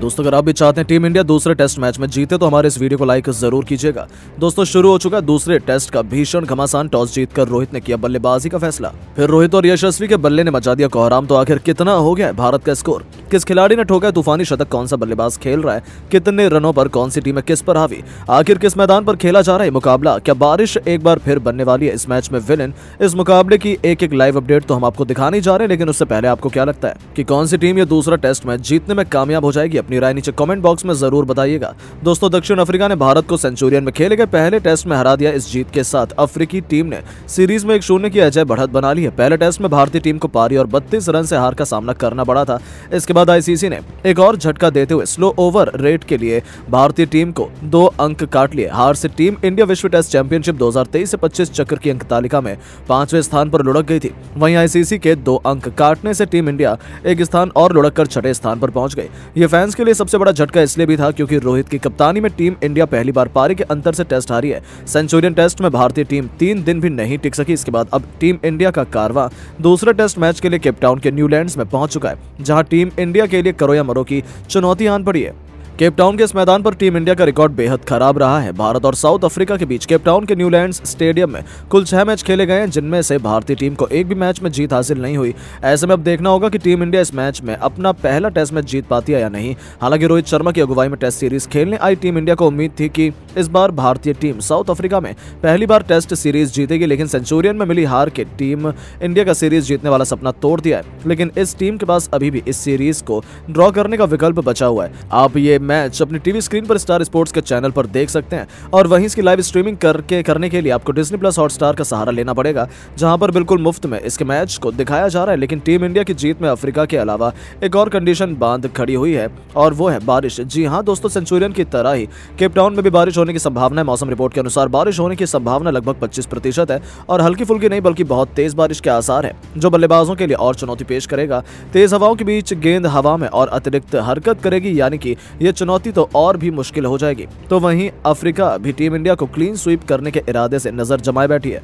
दोस्तों अगर आप भी चाहते हैं टीम इंडिया दूसरे टेस्ट मैच में जीते तो हमारे इस वीडियो को लाइक जरूर कीजिएगा दोस्तों शुरू हो चुका दूसरे टेस्ट का भीषण घमासान टॉस जीतकर रोहित ने किया बल्लेबाजी का फैसला फिर रोहित और यशस्वी के बल्ले ने मचा दिया कोहराम तो आखिर कितना हो गया है भारत का स्कोर किस खिलाड़ी ने ठोका तूफानी शतक कौन सा बल्लेबाज खेल रहा है कितने रनों पर कौन सी टीम किस पर हावी आखिर किस मैदान पर खेला जा रहा है मुकाबला क्या बारिश एक बार फिर बनने वाली है इस मैच में विलन इस मुकाबले की एक एक लाइव अपडेट तो हम आपको दिखाने जा रहे हैं लेकिन उससे पहले आपको क्या लगता है की कौन सी टीम ये दूसरा टेस्ट मैच जीतने में कामयाब हो जाएगी अपनी राय नीचे कॉमेंट बॉक्स में जरूर बताइएगा दोस्तों दक्षिण अफ्रीका ने भारत को सेंचुरियन में खेले गए पहले टेस्ट में हरा दिया इस जीत के साथ अफ्रीकी टीम ने सीरीज में एक शून्य की अजय बढ़त बना ली है पहले टेस्ट में भारतीय टीम को पारी और बत्तीस रन से हार का सामना करना पड़ा था इसके बाद आईसीसी ने एक और झटका देते हुए स्लो ओवर रेट के लिए भारतीय टीम को दो अंक काट लिए हार से टीम इंडिया विश्व टेस्ट चैंपियनशिप 2023 से 25 चक्र की अंक तालिका में पांचवें स्थान पर लुढ़क गई थी वहीं आईसीसी के दो अंक काटने से टीम इंडिया एक स्थान और लुढ़क कर छठे स्थान पर पहुंच गई ये फैंस के लिए सबसे बड़ा झटका इसलिए भी था क्योंकि रोहित की कप्तानी में टीम इंडिया पहली बार पारी के अंतर से टेस्ट हारी है सेंचुरियन टेस्ट में भारतीय टीम तीन दिन भी नहीं टिक सकी इसके बाद अब टीम इंडिया का कारवा दूसरे टेस्ट मैच के लिए केपटाउन के न्यूलैंड में पहुंच चुका है जहाँ टीम इंडिया के लिए करो या मरो की चुनौती आन पड़ी है केपटाउन के इस मैदान पर टीम इंडिया का रिकॉर्ड बेहद खराब रहा है भारत और साउथ अफ्रीका के बीच केपटाउन के न्यूलैंड स्टेडियम में कुल छह मैच खेले गए हैं जिनमें से भारतीय टीम को एक भी मैच में जीत हासिल नहीं हुई ऐसे में अब देखना होगा कि टीम इंडिया इस मैच में अपना पहला टेस्ट मैच जीत पाती है या नहीं हालांकि रोहित शर्मा की अगुवाई में टेस्ट सीरीज खेलने आई टीम इंडिया को उम्मीद थी कि इस बार भारतीय टीम साउथ अफ्रीका में पहली बार टेस्ट सीरीज जीतेगी लेकिन सेंचुरियन में मिली हार के टीम इंडिया का सीरीज जीतने वाला सपना तोड़ दिया है लेकिन इस टीम के पास अभी भी इस सीरीज को ड्रॉ करने का विकल्प बचा हुआ है आप ये मैच अपनी टीवी स्क्रीन पर स्टार स्पोर्ट्स के चैनल पर देख सकते हैं और वहीं इसकी लाइव स्ट्रीमिंग करके करने के लिए आपको डिजनी प्लस हॉटस्टार का सहारा लेना पड़ेगा जहां पर बिल्कुल मुफ्त में इसके मैच को दिखाया जा रहा है लेकिन टीम इंडिया की जीत में अफ्रीका के अलावा एक और कंडीशन बांध खड़ी हुई है और वो है बारिश जी हाँ दोस्तों सेंचुरियन की तरह ही केपटाउन में भी बारिश होने की संभावना है मौसम रिपोर्ट के अनुसार बारिश होने की संभावना लगभग पच्चीस प्रतिशत है और हल्की फुल्की नहीं बल्कि बहुत तेज बारिश के आसार है जो बल्लेबाजों के लिए और चुनौती पेश करेगा तेज हवाओं के बीच गेंद हवा में और अतिरिक्त हरकत करेगी यानी कि यह चुनौती तो और भी मुश्किल हो जाएगी तो वहीं अफ्रीका भी टीम इंडिया को क्लीन स्वीप करने के इरादे से नजर जमाए बैठी है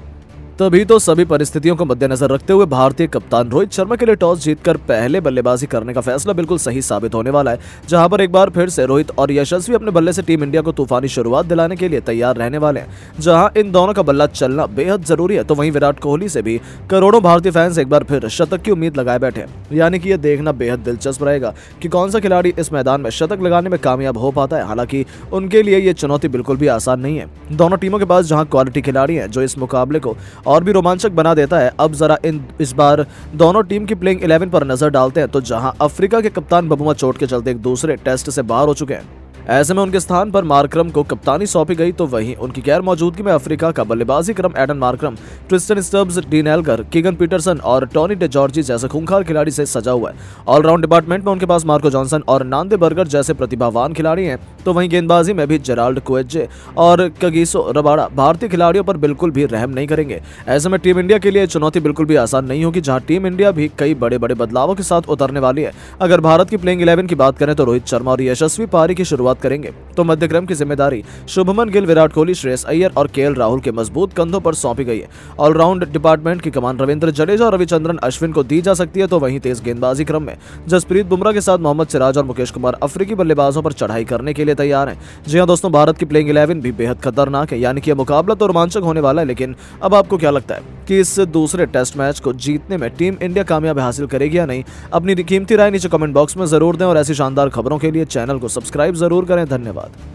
तभी तो सभी परिस्थितियों को मद्देनजर रखते हुए भारतीय कप्तान रोहित शर्मा के लिए टॉस जीतकर पहले बल्लेबाजी करने का फैसला बिल्कुल सही साबित होने वाला है जहां पर एक बार फिर से रोहित और यशस्वी अपने बल्ले से टीम इंडिया को तूफानी शुरुआत दिलाने के लिए तैयार रहने वाले हैं जहां इन दोनों का बल्ला चलना बेहद जरूरी है तो वहीं विराट कोहली से भी करोड़ों भारतीय फैंस एक बार फिर शतक की उम्मीद लगाए बैठे यानी कि यह देखना बेहद दिलचस्प रहेगा कि कौन सा खिलाड़ी इस मैदान में शतक लगाने में कामयाब हो पाता है हालांकि उनके लिए यह चुनौती बिल्कुल भी आसान नहीं है दोनों टीमों के पास जहाँ क्वालिटी खिलाड़ी है जो इस मुकाबले को और भी रोमांचक बना देता है अब जरा इन इस बार दोनों टीम की प्लेइंग इलेवन पर नजर डालते हैं तो जहां अफ्रीका के कप्तान बबुआ चोट के चलते एक दूसरे टेस्ट से बाहर हो चुके हैं ऐसे में उनके स्थान पर मार्क्रम को कप्तानी सौंपी गई तो वहीं उनकी गैर मौजूदगी में अफ्रीका का बल्लेबाजी क्रम Aiden Markram Tristan Stubbs Dean Elgar Keegan Petersen और टॉनी डे जॉर्जी जैसे खूंखार खिलाड़ी से सजा हुआ है ऑलराउंड डिपार्टमेंट में उनके पास मार्को जॉनसन और नांदे बर्गर जैसे प्रतिभावान खिलाड़ी हैं तो वहीं गेंदबाजी में भी जेराल्ड कोएजे और कगीसो रबाड़ा भारतीय खिलाड़ियों पर बिल्कुल भी रहम नहीं करेंगे ऐसे में टीम इंडिया के लिए चुनौती बिल्कुल भी आसान नहीं होगी जहां टीम इंडिया भी कई बड़े बड़े बदलावों के साथ उतरने वाली है अगर भारत की प्लेइंग इलेवन की बात करें तो रोहित शर्मा और यशस्वी पारी की शुरुआत शुरुआत करेंगे तो मध्यक्रम की जिम्मेदारी शुभमन गिल विराट कोहली श्रेयस अय्यर और के राहुल के मजबूत कंधों पर सौंपी गई है ऑलराउंड डिपार्टमेंट की कमान रविंद्र जडेजा और रविचंद्रन अश्विन को दी जा सकती है तो वहीं तेज गेंदबाजी क्रम में जसप्रीत बुमराह के साथ मोहम्मद सिराज और मुकेश कुमार अफ्रीकी बल्लेबाजों पर चढ़ाई करने के लिए तैयार है जी हाँ दोस्तों भारत की प्लेइंग इलेवन भी बेहद खतरनाक है यानी कि यह मुकाबला तो रोमांचक होने वाला है लेकिन अब आपको क्या लगता है कि इस दूसरे टेस्ट मैच को जीतने में टीम इंडिया कामयाबी हासिल करेगी या नहीं अपनी कीमती राय नीचे कमेंट बॉक्स में जरूर दें और ऐसी शानदार खबरों के लिए चैनल को सब्सक्राइब जरूर जरूर करें धन्यवाद